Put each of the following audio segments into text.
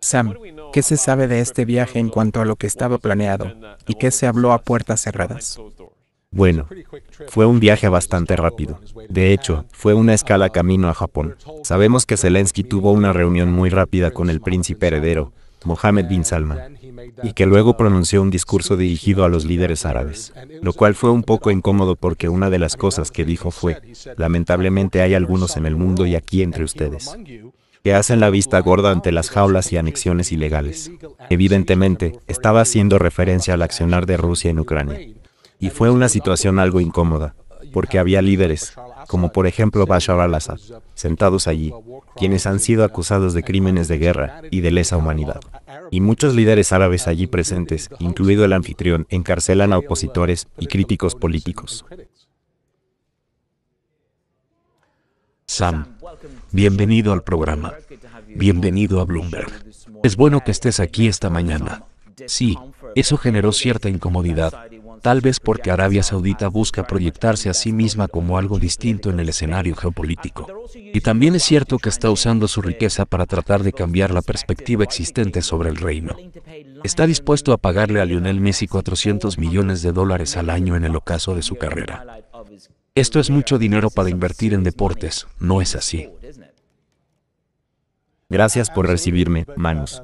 Sam, ¿qué se sabe de este viaje en cuanto a lo que estaba planeado? ¿Y qué se habló a puertas cerradas? Bueno, fue un viaje bastante rápido. De hecho, fue una escala camino a Japón. Sabemos que Zelensky tuvo una reunión muy rápida con el príncipe heredero, Mohammed bin Salman, y que luego pronunció un discurso dirigido a los líderes árabes, lo cual fue un poco incómodo porque una de las cosas que dijo fue, lamentablemente hay algunos en el mundo y aquí entre ustedes que hacen la vista gorda ante las jaulas y anexiones ilegales. Evidentemente, estaba haciendo referencia al accionar de Rusia en Ucrania. Y fue una situación algo incómoda, porque había líderes, como por ejemplo Bashar al-Assad, sentados allí, quienes han sido acusados de crímenes de guerra y de lesa humanidad. Y muchos líderes árabes allí presentes, incluido el anfitrión, encarcelan a opositores y críticos políticos. Sam Bienvenido al programa. Bienvenido a Bloomberg. Es bueno que estés aquí esta mañana. Sí, eso generó cierta incomodidad, tal vez porque Arabia Saudita busca proyectarse a sí misma como algo distinto en el escenario geopolítico. Y también es cierto que está usando su riqueza para tratar de cambiar la perspectiva existente sobre el reino. Está dispuesto a pagarle a Lionel Messi 400 millones de dólares al año en el ocaso de su carrera. Esto es mucho dinero para invertir en deportes, ¿no es así? Gracias por recibirme, Manus.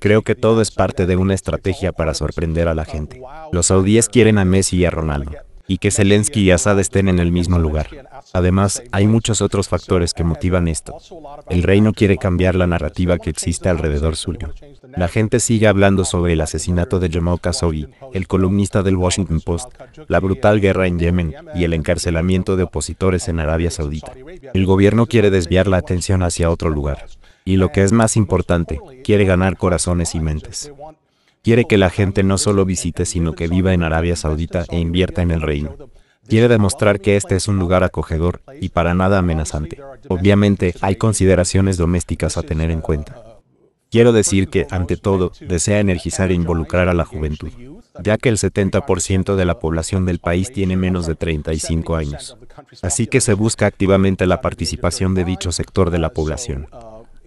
Creo que todo es parte de una estrategia para sorprender a la gente. Los saudíes quieren a Messi y a Ronaldo y que Zelensky y Assad estén en el mismo lugar. Además, hay muchos otros factores que motivan esto. El reino quiere cambiar la narrativa que existe alrededor suyo. La gente sigue hablando sobre el asesinato de Jamal Khashoggi, el columnista del Washington Post, la brutal guerra en Yemen y el encarcelamiento de opositores en Arabia Saudita. El gobierno quiere desviar la atención hacia otro lugar. Y lo que es más importante, quiere ganar corazones y mentes. Quiere que la gente no solo visite, sino que viva en Arabia Saudita e invierta en el reino. Quiere demostrar que este es un lugar acogedor y para nada amenazante. Obviamente, hay consideraciones domésticas a tener en cuenta. Quiero decir que, ante todo, desea energizar e involucrar a la juventud, ya que el 70% de la población del país tiene menos de 35 años. Así que se busca activamente la participación de dicho sector de la población.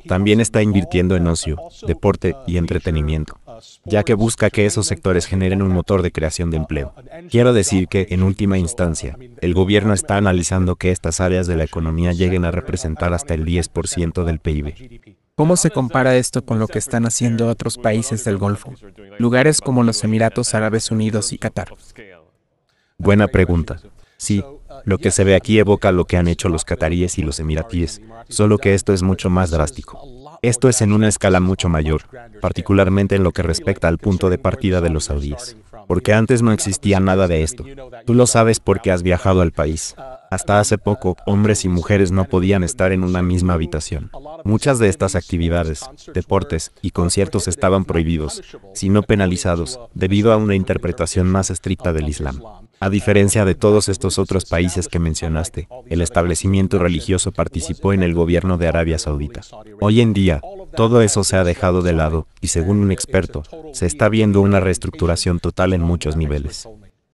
También está invirtiendo en ocio, deporte y entretenimiento ya que busca que esos sectores generen un motor de creación de empleo. Quiero decir que, en última instancia, el gobierno está analizando que estas áreas de la economía lleguen a representar hasta el 10% del PIB. ¿Cómo se compara esto con lo que están haciendo otros países del Golfo, lugares como los Emiratos Árabes Unidos y Qatar? Buena pregunta. Sí, lo que se ve aquí evoca lo que han hecho los cataríes y los emiratíes, solo que esto es mucho más drástico. Esto es en una escala mucho mayor, particularmente en lo que respecta al punto de partida de los saudíes. Porque antes no existía nada de esto. Tú lo sabes porque has viajado al país. Hasta hace poco, hombres y mujeres no podían estar en una misma habitación. Muchas de estas actividades, deportes y conciertos estaban prohibidos, si no penalizados, debido a una interpretación más estricta del Islam. A diferencia de todos estos otros países que mencionaste, el establecimiento religioso participó en el gobierno de Arabia Saudita. Hoy en día, todo eso se ha dejado de lado, y según un experto, se está viendo una reestructuración total en muchos niveles.